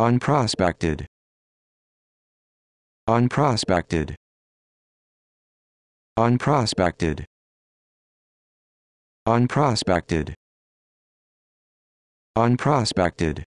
Unprospected. Unprospected. Unprospected. Unprospected. Unprospected.